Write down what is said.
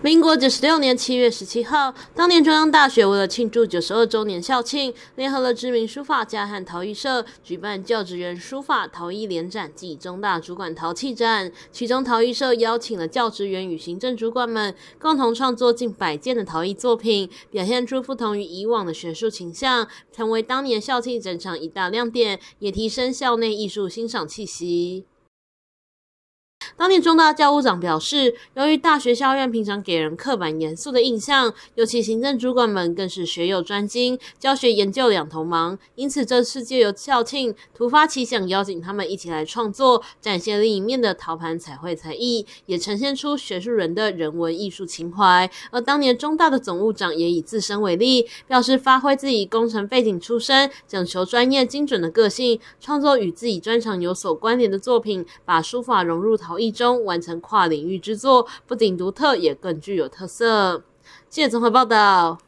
民国九十六年七月十七号，当年中央大学为了庆祝九十二周年校庆，联合了知名书法家和陶艺社举办教职员书法陶艺联展暨中大主管陶器展。其中陶艺社邀请了教职员与行政主管们共同创作近百件的陶艺作品，表现出不同于以往的学术倾向，成为当年校庆整场一大亮点，也提升校内艺术欣赏气息。当年中大教务长表示，由于大学校院平常给人刻板严肃的印象，尤其行政主管们更是学有专精、教学研究两头忙，因此这次借由校庆突发奇想，邀请他们一起来创作，展现另一面的陶盘彩绘才艺，也呈现出学术人的人文艺术情怀。而当年中大的总务长也以自身为例，表示发挥自己工程背景出身、讲求专业精准的个性，创作与自己专长有所关联的作品，把书法融入陶。一中完成跨领域之作，不仅独特，也更具有特色。谢综合报道。